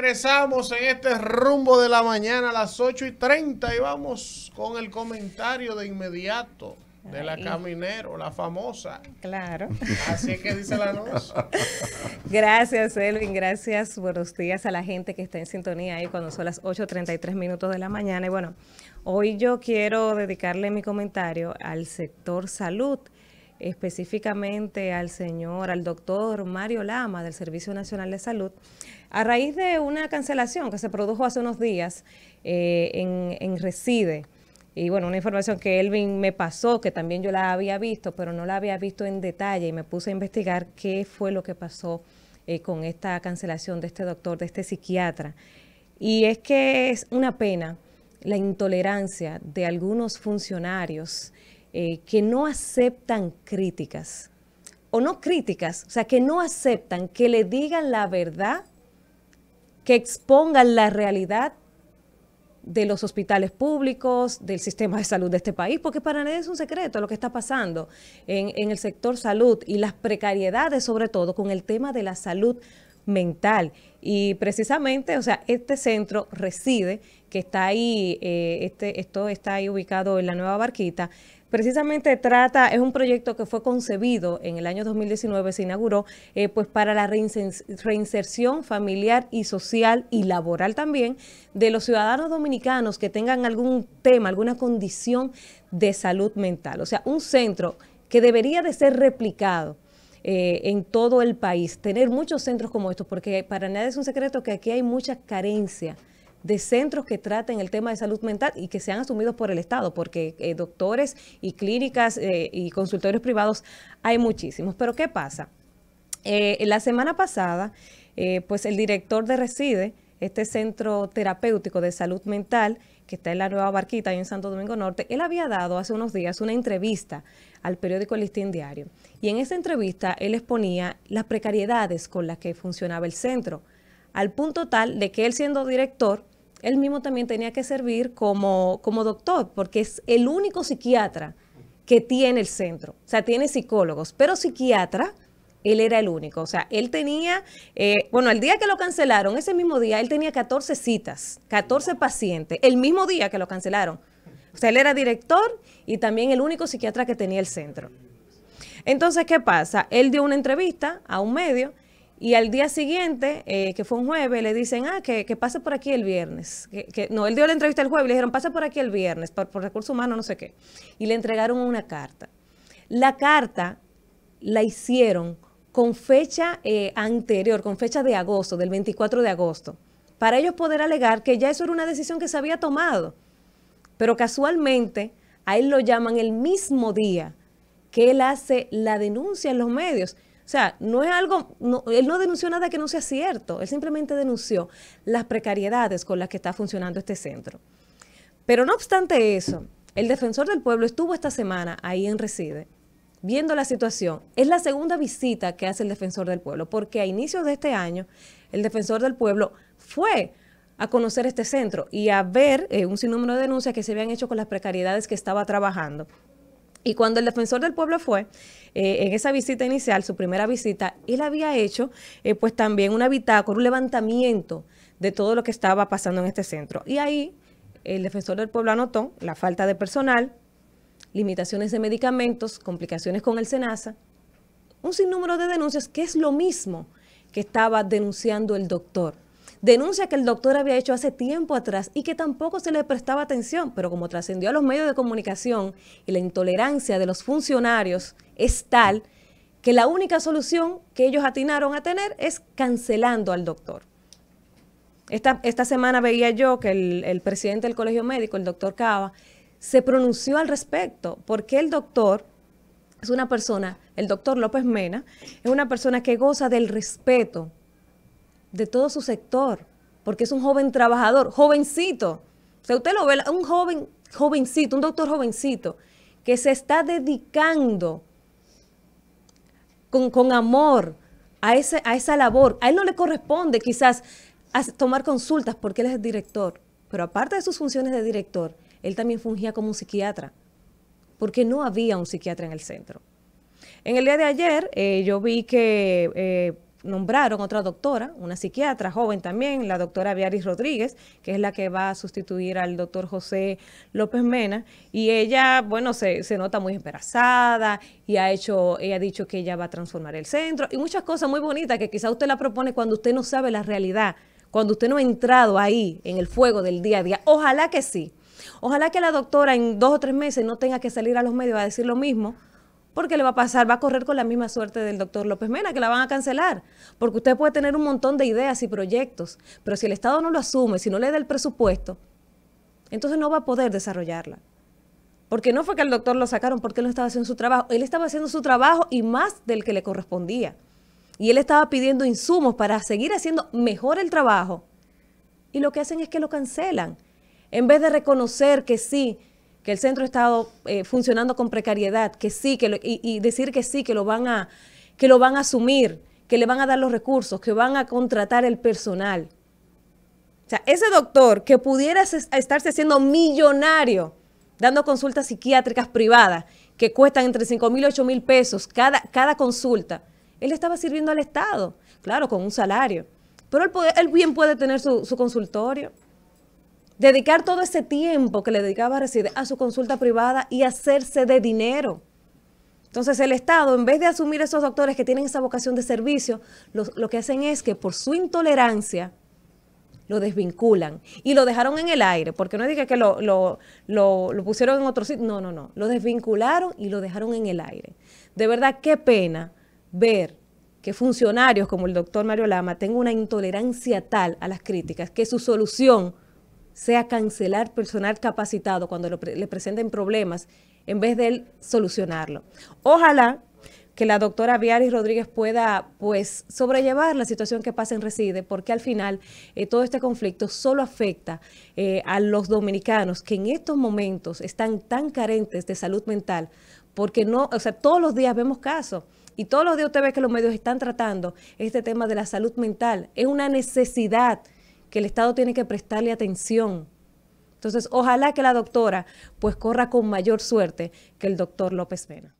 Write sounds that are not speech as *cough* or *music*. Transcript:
regresamos en este rumbo de la mañana a las 8 y 30 y vamos con el comentario de inmediato de la Caminero, la famosa. Claro. Así es que dice la luz. *laughs* gracias, Elvin. Gracias. Buenos días a la gente que está en sintonía ahí cuando son las 8.33 minutos de la mañana. Y bueno, hoy yo quiero dedicarle mi comentario al sector salud específicamente al señor, al doctor Mario Lama del Servicio Nacional de Salud, a raíz de una cancelación que se produjo hace unos días eh, en, Reside. Y bueno, una información que Elvin me pasó, que también yo la había visto, pero no la había visto en detalle y me puse a investigar qué fue lo que pasó eh, con esta cancelación de este doctor, de este psiquiatra. Y es que es una pena la intolerancia de algunos funcionarios eh, que no aceptan críticas, o no críticas, o sea, que no aceptan que le digan la verdad, que expongan la realidad de los hospitales públicos, del sistema de salud de este país, porque para nadie es un secreto lo que está pasando en, en, el sector salud y las precariedades, sobre todo con el tema de la salud mental. Y precisamente, o sea, este centro reside que está ahí, eh, este, esto está ahí ubicado en la Nueva Barquita, precisamente trata, es un proyecto que fue concebido en el año 2019, se inauguró, eh, pues para la reinserción familiar y social y laboral también de los ciudadanos dominicanos que tengan algún tema, alguna condición de salud mental. O sea, un centro que debería de ser replicado. Eh, en todo el país, tener muchos centros como estos, porque para nadie es un secreto que aquí hay mucha carencia de centros que traten el tema de salud mental y que sean asumidos por el Estado, porque eh, doctores y clínicas eh, y consultorios privados hay muchísimos. Pero ¿qué pasa? Eh, la semana pasada, pues el director de Reside, este centro terapéutico de salud mental, que está en la Nueva Barquita, ahí en Santo Domingo Norte, él había dado hace unos días una entrevista al periódico Listín Diario. Y en esa entrevista él exponía las precariedades con las que funcionaba el centro al punto tal de que él siendo director, él mismo también tenía que servir como, doctor, porque es el único psiquiatra que tiene el centro. O sea, tiene psicólogos, pero psiquiatra, él era el único. O sea, él tenía, eh, bueno, el día que lo cancelaron, ese mismo día, él tenía 14 citas, 14 pacientes, el mismo día que lo cancelaron. O sea, él era director y también el único psiquiatra que tenía el centro. Entonces, ¿qué pasa? Él dio una entrevista a un medio y al día siguiente, eh, que fue un jueves, le dicen, ah, que, que pase por aquí el viernes. Que, no, él dio la entrevista el jueves, le dijeron, pase por aquí el viernes, por, recurso recursos humanos, no sé qué. Y le entregaron una carta. La carta la hicieron con fecha eh, anterior, con fecha de agosto, del 24 de agosto, para ellos poder alegar que ya eso era una decisión que se había tomado. Pero casualmente a él lo llaman el mismo día que él hace la denuncia en los medios. O sea, no es algo, él no denunció nada que no sea cierto, él simplemente denunció las precariedades con las que está funcionando este centro. Pero no obstante eso, el defensor del pueblo estuvo esta semana ahí en Reside, viendo la situación. Es la segunda visita que hace el defensor del pueblo, porque a inicios de este año, el defensor del pueblo fue a conocer este centro y a ver eh, un sinnúmero de denuncias que se habían hecho con las precariedades que estaba trabajando. Y cuando el defensor del pueblo fue, eh, en esa visita inicial, su primera visita, él había hecho eh, pues también una bitácora, un levantamiento de todo lo que estaba pasando en este centro. Y ahí el defensor del pueblo anotó la falta de personal, limitaciones de medicamentos, complicaciones con el SENASA, un sinnúmero de denuncias que es lo mismo que estaba denunciando el doctor denuncia que el doctor había hecho hace tiempo atrás y que tampoco se le prestaba atención, pero como trascendió a los medios de comunicación y la intolerancia de los funcionarios es tal que la única solución que ellos atinaron a tener es cancelando al doctor. Esta, esta semana veía yo que el, el presidente del Colegio Médico, el doctor Cava, se pronunció al respecto, porque el doctor es una persona, el doctor López Mena, es una persona que goza del respeto de todo su sector, porque es un joven trabajador, jovencito. O sea, usted lo ve, un joven, jovencito, un doctor jovencito, que se está dedicando con, amor a, ese, a esa labor. A él no le corresponde quizás tomar consultas porque él es el director, pero aparte de sus funciones de director, él también fungía como un psiquiatra, porque no había un psiquiatra en el centro. En el día de ayer eh, yo vi que eh, nombraron otra doctora, una psiquiatra joven también, la doctora Viaris Rodríguez, que es la que va a sustituir al doctor José López Mena, y ella, bueno, se, nota muy embarazada y ha hecho, ella ha dicho que ella va a transformar el centro y muchas cosas muy bonitas que quizá usted la propone cuando usted no sabe la realidad, cuando usted no ha entrado ahí en el fuego del día a día. Ojalá que sí. Ojalá que la doctora en dos o tres meses no tenga que salir a los medios a decir lo mismo porque le va a pasar, va a correr con la misma suerte del doctor López Mena, que la van a cancelar, porque usted puede tener un montón de ideas y proyectos, pero si el Estado no lo asume, si no le da el presupuesto, entonces no va a poder desarrollarla. Porque no fue que al doctor lo sacaron porque él no estaba haciendo su trabajo, él estaba haciendo su trabajo y más del que le correspondía. Y él estaba pidiendo insumos para seguir haciendo mejor el trabajo. Y lo que hacen es que lo cancelan. En vez de reconocer que sí, que el centro ha estado eh, funcionando con precariedad, que sí, que y, decir que sí, que lo van a, que lo van a asumir, que le van a dar los recursos, que van a contratar el personal. O sea, ese doctor que pudiera estarse haciendo millonario dando consultas psiquiátricas privadas que cuestan entre 5 mil y 8 mil pesos cada, cada consulta, él estaba sirviendo al Estado, claro, con un salario. Pero él, él bien puede tener su consultorio dedicar todo ese tiempo que le dedicaba a residir a su consulta privada y hacerse de dinero. Entonces el Estado, en vez de asumir a esos doctores que tienen esa vocación de servicio, lo, que hacen es que por su intolerancia lo desvinculan y lo dejaron en el aire, porque no diga que lo, lo pusieron en otro sitio, no, no, no, lo desvincularon y lo dejaron en el aire. De verdad, qué pena ver que funcionarios como el doctor Mario Lama tengan una intolerancia tal a las críticas que su solución sea cancelar personal capacitado cuando le presenten problemas en vez de él solucionarlo. Ojalá que la doctora Viaris Rodríguez pueda pues sobrellevar la situación que pasa en Reside, porque al final eh, todo este conflicto solo afecta eh, a los dominicanos que en estos momentos están tan carentes de salud mental, porque no, o sea, todos los días vemos casos. Y todos los días usted ve que los medios están tratando este tema de la salud mental. Es una necesidad que el Estado tiene que prestarle atención. Entonces, ojalá que la doctora pues corra con mayor suerte que el doctor López Vena.